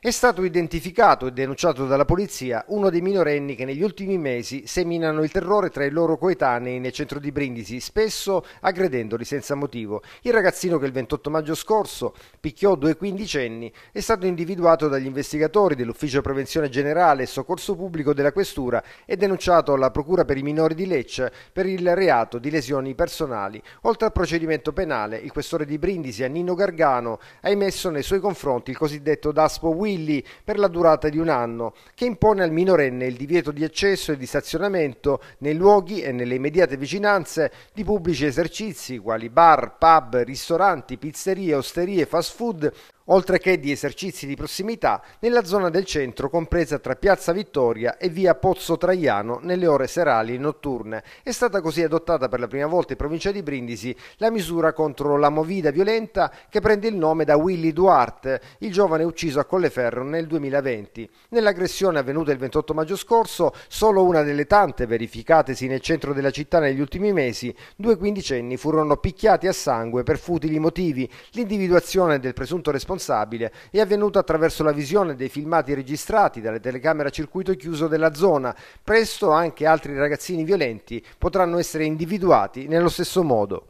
è stato identificato e denunciato dalla polizia uno dei minorenni che negli ultimi mesi seminano il terrore tra i loro coetanei nel centro di Brindisi, spesso aggredendoli senza motivo. Il ragazzino che il 28 maggio scorso picchiò due quindicenni è stato individuato dagli investigatori dell'Ufficio Prevenzione Generale e Soccorso Pubblico della Questura e denunciato alla Procura per i minori di Lecce per il reato di lesioni personali. Oltre al procedimento penale, il questore di Brindisi, Annino Gargano, ha emesso nei suoi confronti il cosiddetto DASPO Win tranquilli per la durata di un anno, che impone al minorenne il divieto di accesso e di stazionamento nei luoghi e nelle immediate vicinanze di pubblici esercizi quali bar, pub, ristoranti, pizzerie, osterie, fast food, oltre che di esercizi di prossimità nella zona del centro compresa tra Piazza Vittoria e via Pozzo Traiano nelle ore serali e notturne. È stata così adottata per la prima volta in provincia di Brindisi la misura contro la movida violenta che prende il nome da Willy Duarte, il giovane ucciso a Colleferro nel 2020. Nell'aggressione avvenuta il 28 maggio scorso, solo una delle tante verificatesi nel centro della città negli ultimi mesi, due quindicenni furono picchiati a sangue per futili motivi. L'individuazione del presunto responsabile responsabile è avvenuta attraverso la visione dei filmati registrati dalle telecamere a circuito chiuso della zona. Presto anche altri ragazzini violenti potranno essere individuati nello stesso modo.